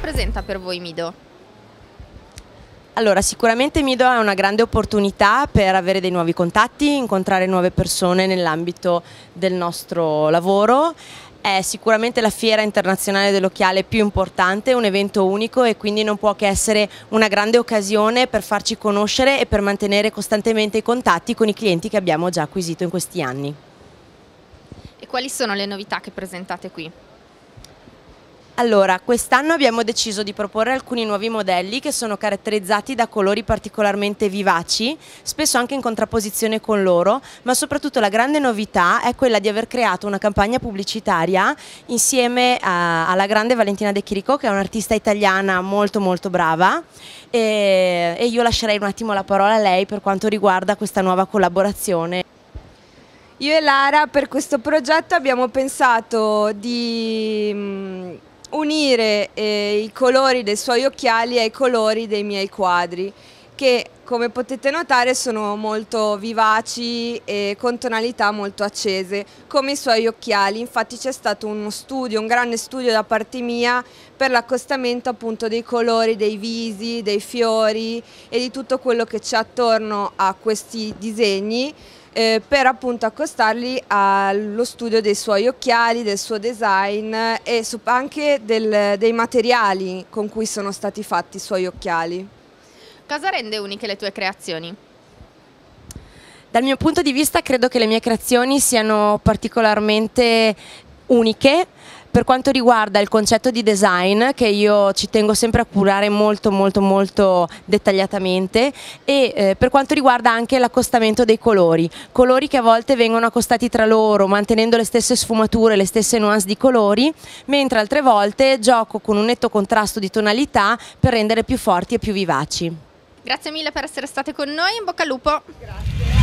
rappresenta per voi Mido? Allora, sicuramente Mido è una grande opportunità per avere dei nuovi contatti, incontrare nuove persone nell'ambito del nostro lavoro. È sicuramente la fiera internazionale dell'occhiale più importante, un evento unico e quindi non può che essere una grande occasione per farci conoscere e per mantenere costantemente i contatti con i clienti che abbiamo già acquisito in questi anni. E quali sono le novità che presentate qui? Allora, quest'anno abbiamo deciso di proporre alcuni nuovi modelli che sono caratterizzati da colori particolarmente vivaci, spesso anche in contrapposizione con loro, ma soprattutto la grande novità è quella di aver creato una campagna pubblicitaria insieme a, alla grande Valentina De Chirico, che è un'artista italiana molto molto brava e, e io lascerei un attimo la parola a lei per quanto riguarda questa nuova collaborazione. Io e Lara per questo progetto abbiamo pensato di mm, unire eh, i colori dei suoi occhiali ai colori dei miei quadri che come potete notare sono molto vivaci e con tonalità molto accese, come i suoi occhiali. Infatti c'è stato uno studio, un grande studio da parte mia per l'accostamento appunto dei colori, dei visi, dei fiori e di tutto quello che c'è attorno a questi disegni eh, per appunto accostarli allo studio dei suoi occhiali, del suo design e anche del, dei materiali con cui sono stati fatti i suoi occhiali. Cosa rende uniche le tue creazioni? Dal mio punto di vista credo che le mie creazioni siano particolarmente uniche per quanto riguarda il concetto di design che io ci tengo sempre a curare molto molto molto dettagliatamente e eh, per quanto riguarda anche l'accostamento dei colori, colori che a volte vengono accostati tra loro mantenendo le stesse sfumature, le stesse nuance di colori, mentre altre volte gioco con un netto contrasto di tonalità per rendere più forti e più vivaci. Grazie mille per essere state con noi, in bocca al lupo. Grazie.